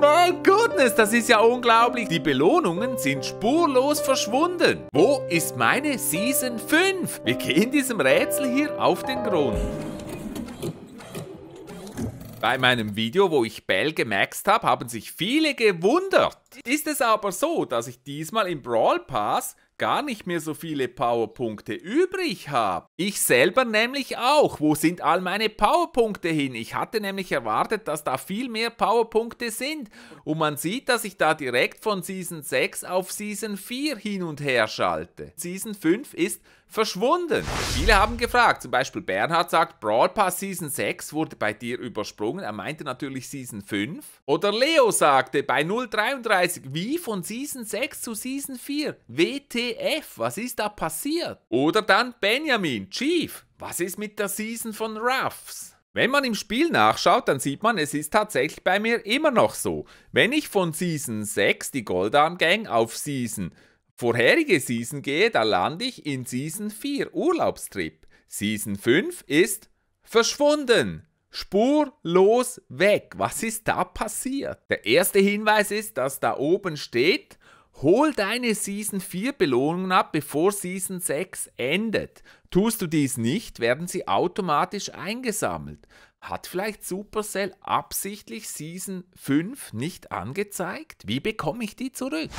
mein Goodness, das ist ja unglaublich. Die Belohnungen sind spurlos verschwunden. Wo ist meine Season 5? Wir gehen diesem Rätsel hier auf den Grund. Bei meinem Video, wo ich Bell gemaxt habe, haben sich viele gewundert. Ist es aber so, dass ich diesmal im Brawl Pass gar nicht mehr so viele Powerpunkte übrig habe. Ich selber nämlich auch. Wo sind all meine Powerpunkte hin? Ich hatte nämlich erwartet, dass da viel mehr Powerpunkte sind. Und man sieht, dass ich da direkt von Season 6 auf Season 4 hin und her schalte. Season 5 ist verschwunden. Viele haben gefragt, zum Beispiel Bernhard sagt, Brawl Pass Season 6 wurde bei dir übersprungen, er meinte natürlich Season 5. Oder Leo sagte bei 033, wie von Season 6 zu Season 4? WTF, was ist da passiert? Oder dann Benjamin, Chief, was ist mit der Season von Ruffs? Wenn man im Spiel nachschaut, dann sieht man, es ist tatsächlich bei mir immer noch so. Wenn ich von Season 6 die Goldarm Gang auf Season vorherige Season gehe, da lande ich in Season 4 Urlaubstrip. Season 5 ist verschwunden. Spurlos weg. Was ist da passiert? Der erste Hinweis ist, dass da oben steht Hol deine Season 4 Belohnungen ab, bevor Season 6 endet. Tust du dies nicht, werden sie automatisch eingesammelt. Hat vielleicht Supercell absichtlich Season 5 nicht angezeigt? Wie bekomme ich die zurück?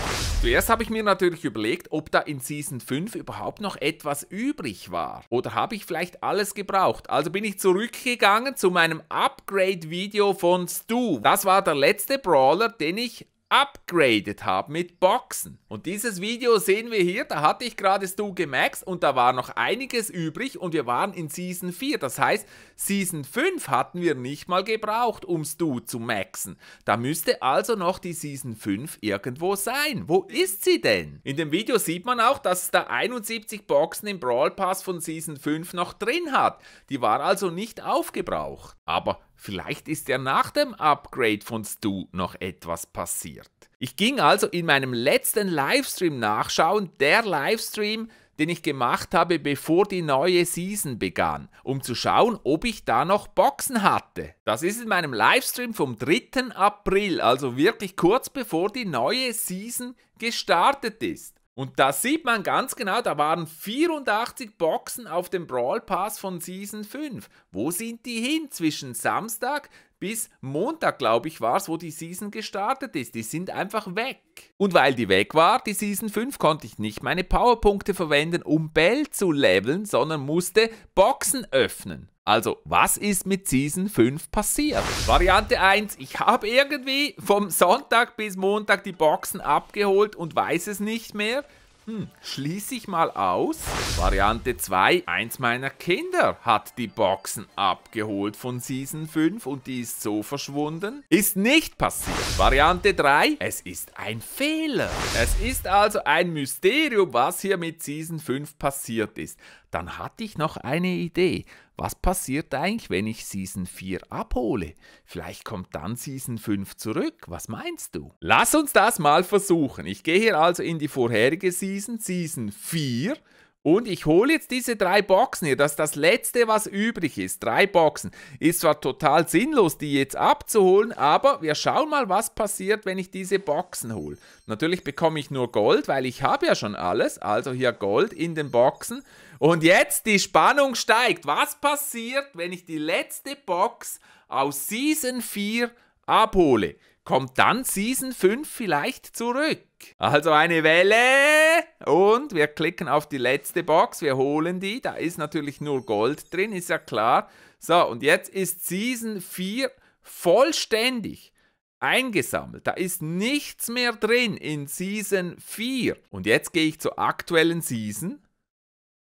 Zuerst habe ich mir natürlich überlegt, ob da in Season 5 überhaupt noch etwas übrig war. Oder habe ich vielleicht alles gebraucht? Also bin ich zurückgegangen zu meinem Upgrade-Video von Stu. Das war der letzte Brawler, den ich upgraded habe mit Boxen. Und dieses Video sehen wir hier, da hatte ich gerade Stu gemaxt und da war noch einiges übrig und wir waren in Season 4. Das heißt, Season 5 hatten wir nicht mal gebraucht, um Stu zu maxen. Da müsste also noch die Season 5 irgendwo sein. Wo ist sie denn? In dem Video sieht man auch, dass es da 71 Boxen im Brawl Pass von Season 5 noch drin hat. Die war also nicht aufgebraucht. Aber Vielleicht ist ja nach dem Upgrade von Stu noch etwas passiert. Ich ging also in meinem letzten Livestream nachschauen, der Livestream, den ich gemacht habe, bevor die neue Season begann, um zu schauen, ob ich da noch Boxen hatte. Das ist in meinem Livestream vom 3. April, also wirklich kurz bevor die neue Season gestartet ist. Und da sieht man ganz genau, da waren 84 Boxen auf dem Brawl Pass von Season 5. Wo sind die hin? Zwischen Samstag bis Montag, glaube ich, war es, wo die Season gestartet ist. Die sind einfach weg. Und weil die weg war, die Season 5, konnte ich nicht meine Powerpunkte verwenden, um Bell zu leveln, sondern musste Boxen öffnen. Also, was ist mit Season 5 passiert? Variante 1, ich habe irgendwie vom Sonntag bis Montag die Boxen abgeholt und weiß es nicht mehr. Hm, schließe ich mal aus. Variante 2, eins meiner Kinder hat die Boxen abgeholt von Season 5 und die ist so verschwunden. Ist nicht passiert. Variante 3, es ist ein Fehler. Es ist also ein Mysterium, was hier mit Season 5 passiert ist dann hatte ich noch eine Idee. Was passiert eigentlich, wenn ich Season 4 abhole? Vielleicht kommt dann Season 5 zurück. Was meinst du? Lass uns das mal versuchen. Ich gehe hier also in die vorherige Season, Season 4 und ich hole jetzt diese drei Boxen hier, dass das letzte, was übrig ist. Drei Boxen. Ist zwar total sinnlos, die jetzt abzuholen, aber wir schauen mal, was passiert, wenn ich diese Boxen hole. Natürlich bekomme ich nur Gold, weil ich habe ja schon alles. Also hier Gold in den Boxen. Und jetzt die Spannung steigt. Was passiert, wenn ich die letzte Box aus Season 4 abhole? Kommt dann Season 5 vielleicht zurück? Also eine Welle und wir klicken auf die letzte Box, wir holen die, da ist natürlich nur Gold drin, ist ja klar. So, und jetzt ist Season 4 vollständig eingesammelt. Da ist nichts mehr drin in Season 4. Und jetzt gehe ich zur aktuellen Season.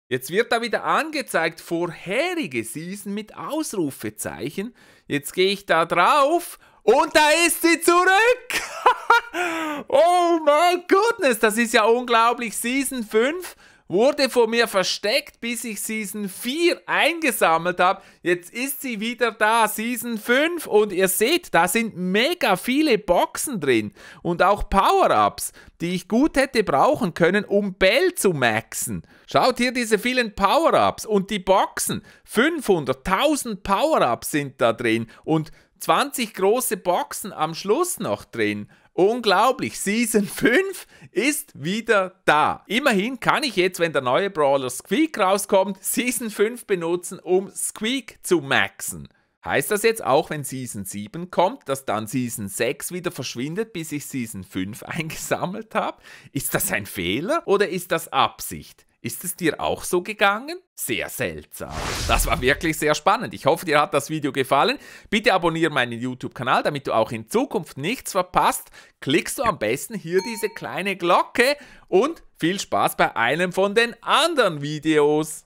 Jetzt wird da wieder angezeigt vorherige Season mit Ausrufezeichen. Jetzt gehe ich da drauf und da ist sie zurück. Oh my goodness, das ist ja unglaublich. Season 5 wurde von mir versteckt, bis ich Season 4 eingesammelt habe. Jetzt ist sie wieder da, Season 5. Und ihr seht, da sind mega viele Boxen drin und auch Power-Ups, die ich gut hätte brauchen können, um Bell zu maxen. Schaut hier diese vielen Power-Ups und die Boxen. 500.000 Power-Ups sind da drin und 20 große Boxen am Schluss noch drin. Unglaublich, Season 5 ist wieder da. Immerhin kann ich jetzt, wenn der neue Brawler Squeak rauskommt, Season 5 benutzen, um Squeak zu maxen. Heißt das jetzt auch, wenn Season 7 kommt, dass dann Season 6 wieder verschwindet, bis ich Season 5 eingesammelt habe? Ist das ein Fehler oder ist das Absicht? Ist es dir auch so gegangen? Sehr seltsam. Das war wirklich sehr spannend. Ich hoffe, dir hat das Video gefallen. Bitte abonniere meinen YouTube-Kanal, damit du auch in Zukunft nichts verpasst. Klickst du am besten hier diese kleine Glocke und viel Spaß bei einem von den anderen Videos.